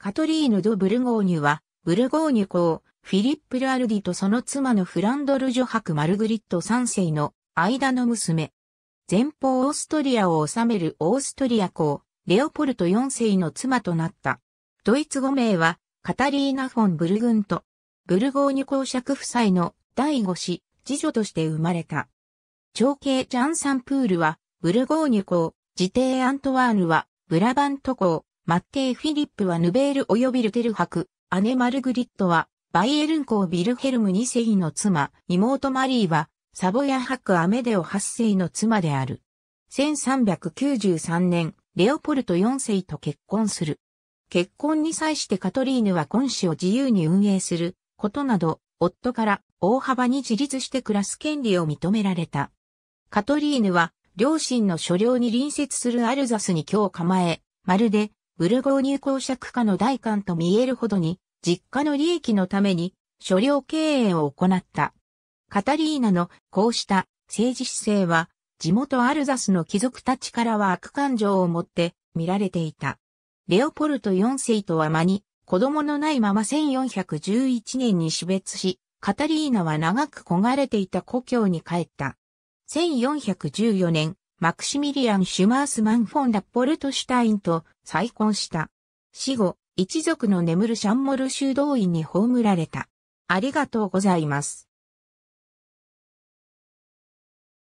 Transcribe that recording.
カトリーヌ・ド・ブルゴーニュは、ブルゴーニュ公、フィリップ・ル・アルディとその妻のフランドル・ジョハク・マルグリット3世の間の娘。前方オーストリアを治めるオーストリア公、レオポルト4世の妻となった。ドイツ語名は、カタリーナ・フォン・ブルグント。ブルゴーニュ公爵夫妻の第五子、次女として生まれた。長兄ジャン・サンプールは、ブルゴーニュ公、自邸アントワーヌは、ブラバント公、マッテイ・フィリップはヌベール及びルテル博、姉マルグリットは、バイエルン公ビルヘルム2世の妻、妹マリーは、サボヤ博アメデオ8世の妻である。1393年、レオポルト4世と結婚する。結婚に際してカトリーヌは婚子を自由に運営することなど、夫から大幅に自立して暮らす権利を認められた。カトリーヌは、両親の所領に隣接するアルザスに今日構え、まるでブルゴーニュ公爵家の代官と見えるほどに、実家の利益のために、所領経営を行った。カタリーナのこうした政治姿勢は、地元アルザスの貴族たちからは悪感情を持って見られていた。レオポルト4世とは間に、子供のないまま1411年に死別し、カタリーナは長く焦がれていた故郷に帰った。1414年、マクシミリアン・シュマースマン・フォン・ラッポルトシュタインと再婚した。死後、一族の眠るシャンモル修道院に葬られた。ありがとうございます。